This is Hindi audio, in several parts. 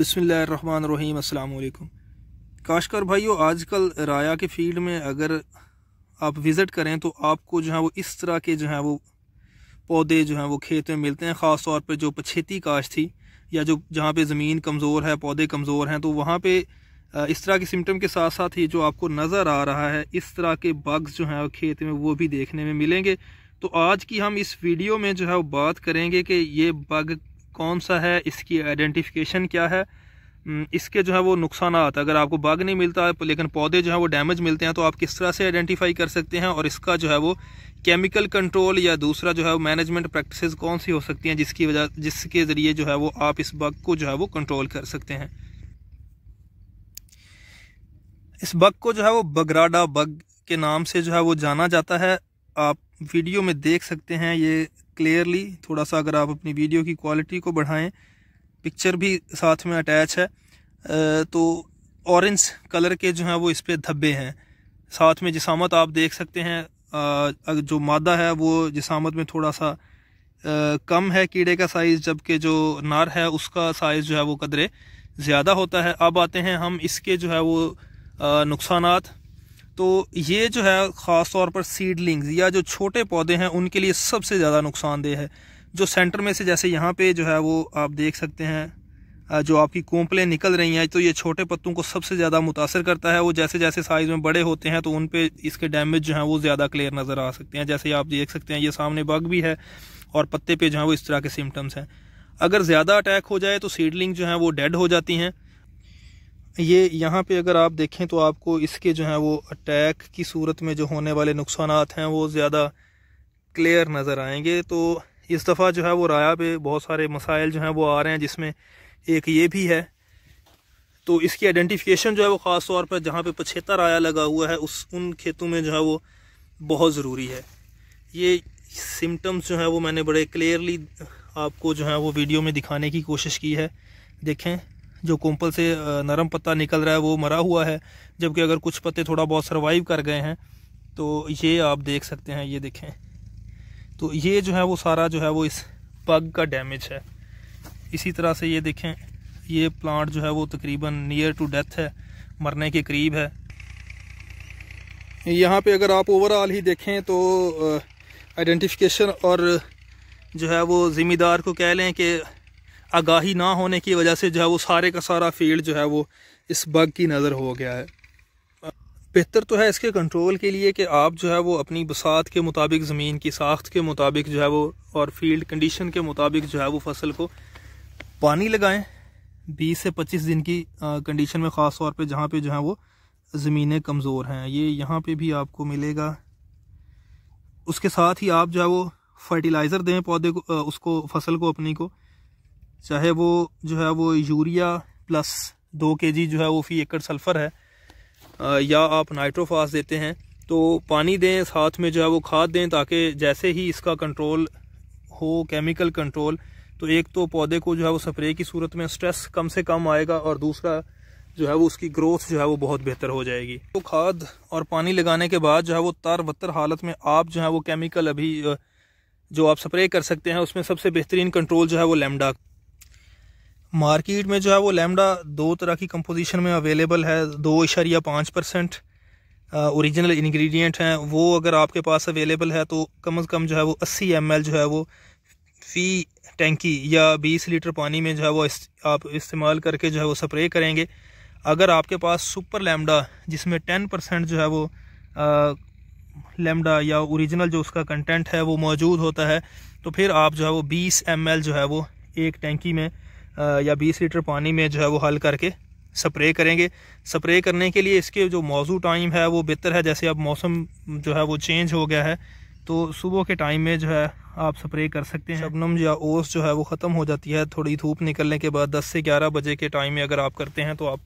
बिसमीम अल्लाम काशकर भाइयों आजकल राया के फील्ड में अगर आप विज़िट करें तो आपको जो है वो इस तरह के जो है वो पौधे जो हैं वो खेत में मिलते हैं ख़ास तौर पर जो पछेती काश थी या जो जहाँ पे ज़मीन कमज़ोर है पौधे कमज़ोर हैं तो वहाँ पे इस तरह के सिम्टम के साथ साथ ही जो आपको नज़र आ रहा है इस तरह के बग्स जो हैं खेत में वो भी देखने में मिलेंगे तो आज की हम इस वीडियो में जो है वो बात करेंगे कि ये बग कौन सा है इसकी आइडेंटिफिकेशन क्या है हम्म, इसके जो है वो नुकसान अगर आपको बाग नहीं मिलता लेकिन पौधे जो है वो डैमेज मिलते हैं तो आप किस तरह से आइडेंटिफाई कर सकते हैं और इसका जो है वो केमिकल कंट्रोल या दूसरा जो है वो मैनेजमेंट प्रैक्टिसेस कौन सी हो सकती हैं जिसकी वजह जिसके ज़रिए जो है वो आप इस बग को जो है वो कंट्रोल कर सकते हैं इस बग को जो है वो बगराडा बग के नाम से जो है वो जाना जाता है आप वीडियो में देख सकते हैं ये क्लियरली थोड़ा सा अगर आप अपनी वीडियो की क्वालिटी को बढ़ाएं पिक्चर भी साथ में अटैच है तो ऑरेंज कलर के जो हैं वो इस पर धब्बे हैं साथ में जिसामत आप देख सकते हैं जो मादा है वो जिसामत में थोड़ा सा कम है कीड़े का साइज़ जबकि जो नार है उसका साइज़ जो है वो कदरे ज़्यादा होता है अब आते हैं हम इसके जो है वो नुकसान तो ये जो है ख़ास तौर पर सीडलिंग्स या जो छोटे पौधे हैं उनके लिए सबसे ज़्यादा नुकसानदेह है जो सेंटर में से जैसे यहाँ पे जो है वो आप देख सकते हैं जो आपकी कोंपलें निकल रही हैं तो ये छोटे पत्तों को सबसे ज़्यादा मुतासर करता है वो जैसे जैसे साइज़ में बड़े होते हैं तो उन पर इसके डैमेज जो हैं वो ज़्यादा क्लियर नज़र आ सकते हैं जैसे आप देख सकते हैं ये सामने बग भी है और पत्ते पर जो है वो इस तरह के सिम्टम्स हैं अगर ज़्यादा अटैक हो जाए तो सीडलिंग जो है वो डेड हो जाती हैं ये यहाँ पे अगर आप देखें तो आपको इसके जो है वो अटैक की सूरत में जो होने वाले नुकसान हैं वो ज़्यादा क्लियर नज़र आएंगे तो इस दफ़ा जो है वो राया पे बहुत सारे मसाइल जो हैं वो आ रहे हैं जिसमें एक ये भी है तो इसकी आइडेंटिफिकेशन जो है वो ख़ास तौर पर जहाँ पर पछेता राया लगा हुआ है उस उन खेतों में जो है वो बहुत ज़रूरी है ये सिम्टम्स जो है वो मैंने बड़े क्लियरली आपको जो है वो वीडियो में दिखाने की कोशिश की है देखें जो कोम्पल से नरम पत्ता निकल रहा है वो मरा हुआ है जबकि अगर कुछ पत्ते थोड़ा बहुत सर्वाइव कर गए हैं तो ये आप देख सकते हैं ये देखें तो ये जो है वो सारा जो है वो इस पग का डैमेज है इसी तरह से ये देखें ये प्लांट जो है वो तकरीबन नियर टू डेथ है मरने के करीब है यहाँ पे अगर आप ओवरऑल ही देखें तो आइडेंटिफिकेशन और जो है वो ज़िम्मेदार को कह लें कि आगाही ना होने की वजह से जो है वो सारे का सारा फील्ड जो है वो इस बग की नज़र हो गया है बेहतर तो है इसके कंट्रोल के लिए कि आप जो है वो अपनी बसात के मुताबिक ज़मीन की साख्त के मुताबिक जो है वो और फील्ड कंडीशन के मुताबिक जो है वो फसल को पानी लगाएं 20 से 25 दिन की कंडीशन में ख़ास तौर पे जहाँ पे जो है वो ज़मीनें कमज़ोर हैं ये यहाँ पे भी आपको मिलेगा उसके साथ ही आप जो है वो फर्टिलाइज़र दें पौधे को उसको फसल को अपनी को चाहे वो जो है वो यूरिया प्लस दो के जी जो है वो फी एकड़ सल्फ़र है या आप नाइट्रोफास देते हैं तो पानी दें साथ में जो है वो खाद दें ताकि जैसे ही इसका कंट्रोल हो केमिकल कंट्रोल तो एक तो पौधे को जो है वो स्प्रे की सूरत में स्ट्रेस कम से कम आएगा और दूसरा जो है वो उसकी ग्रोथ जो है वो बहुत बेहतर हो जाएगी तो खाद और पानी लगाने के बाद जो है वो तार बत्तर हालत में आप जो है वो केमिकल अभी जो आप स्प्रे कर सकते हैं उसमें सबसे बेहतरीन कंट्रोल जो है वो लेमडा मार्केट में जो है वो लेमडा दो तरह की कंपोजिशन में अवेलेबल है दो इशारिया पाँच परसेंट औरिजिनल इन्ग्रीडियंट हैं वो अगर आपके पास अवेलेबल है तो कम अज़ कम जो है वो अस्सी एम जो है वो फी टेंकी या बीस लीटर पानी में जो है वो इस, आप इस्तेमाल करके जो है वो स्प्रे करेंगे अगर आपके पास सुपर लैमडा जिसमें टेन परसेंट जो है वो लेमडा या ओरिजिनल जो उसका कंटेंट है वो मौजूद होता है तो फिर आप जो है वो 20 एम जो है वो एक टैंकी में या बीस लीटर पानी में जो है वो हल करके स्प्रे करेंगे स्प्रे करने के लिए इसके जो मौजू टाइम है वो बेहतर है जैसे अब मौसम जो है वो चेंज हो गया है तो सुबह के टाइम में जो है आप स्प्रे कर सकते हैं शबनम या ओस जो है वो ख़त्म हो जाती है थोड़ी धूप निकलने के बाद 10 से 11 बजे के टाइम में अगर आप करते हैं तो आप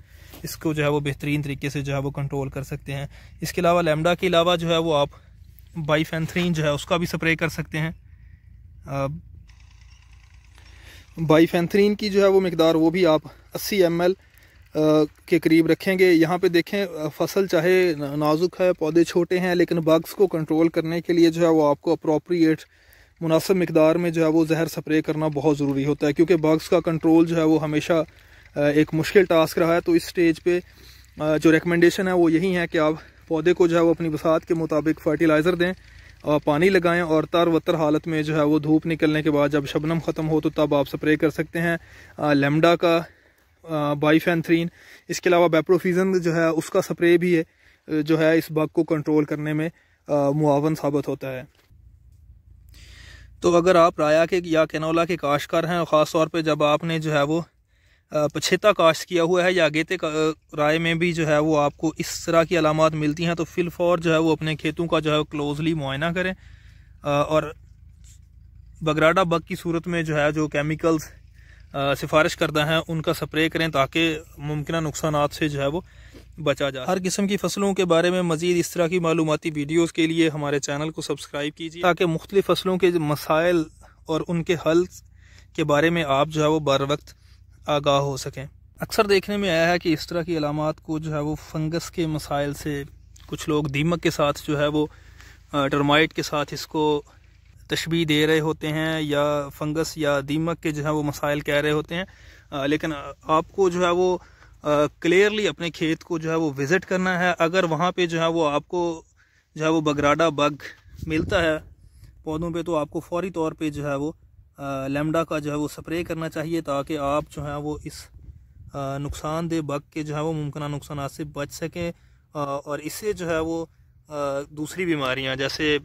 इसको जो है वो बेहतरीन तरीके से जो है वो कंट्रोल कर सकते हैं इसके अलावा लेमडा के अलावा जो है वो आप बाईफेंथ्रीन जो है उसका भी स्प्रे कर सकते हैं बाईफेंथरीन की जो है वो मकदार वो भी आप 80 एम के करीब रखेंगे यहाँ पे देखें फसल चाहे नाजुक है पौधे छोटे हैं लेकिन बग्स को कंट्रोल करने के लिए जो है वो आपको अप्रोप्रिएट मुनासब मकदार में जो है वो जहर स्प्रे करना बहुत ज़रूरी होता है क्योंकि बग्स का कंट्रोल जो है वो हमेशा एक मुश्किल टास्क रहा है तो इस स्टेज पर जो रिकमेंडेशन है वो यही है कि आप पौधे को जो है वो अपनी बसात के मुताबिक फर्टिलाइज़र दें पानी लगाएं और तर वतर हालत में जो है वो धूप निकलने के बाद जब शबनम ख़त्म हो तो तब आप स्प्रे कर सकते हैं लेमडा का बाईफेंथ्रीन इसके अलावा बेप्रोफीजन जो है उसका स्प्रे भी है जो है इस बग को कंट्रोल करने में मुआवन साबित होता है तो अगर आप राया के या कैनोला के काशकार हैं ख़ास तौर पे जब आपने जो है वो पछेता काश्त किया हुआ है या अगेते राय में भी जो है वो आपको इस तरह की अलामत मिलती हैं तो फिलफौर जो है वो अपने खेतों का जो है क्लोजली मुआयना करें और बगराडा बग की सूरत में जो है जो केमिकल्स सिफारिश करता है उनका स्प्रे करें ताकि मुमकिन नुकसान से जो है वो बचा जाए हर किस्म की फसलों के बारे में मजीद इस तरह की मालूमती वीडियोज़ के लिए हमारे चैनल को सब्सक्राइब कीजिए ताकि मुख्तलिफ़ फसलों के मसाइल और उनके हल के बारे में आप जो है वो बर वक्त आगाह हो सकें अक्सर देखने में आया है कि इस तरह की अलामत को जो है वो फंगस के मसाइल से कुछ लोग दीमक के साथ जो है वो टर्माइट के साथ इसको तशबी दे रहे होते हैं या फंगस या दीमक के जो है वो मसाइल कह रहे होते हैं आ, लेकिन आपको जो है वो क्लियरली अपने खेत को जो है वो विज़िट करना है अगर वहाँ पे जो है वो आपको जो है वो बगराडा बग मिलता है पौधों पे तो आपको फौरी तौर पे जो है वो लेमडा का जो है वो स्प्रे करना चाहिए ताकि आप जो है वो इस नुकसानदेह बग के जो है वो मुमकिन नुकसान से बच सकें और इससे जो है वो दूसरी बीमारियां जैसे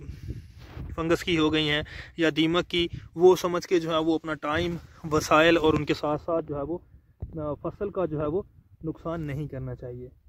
फंगस की हो गई हैं या दीमक की वो समझ के जो है वो अपना टाइम वसाइल और उनके साथ साथ जो है वो फसल का जो है वो नुकसान नहीं करना चाहिए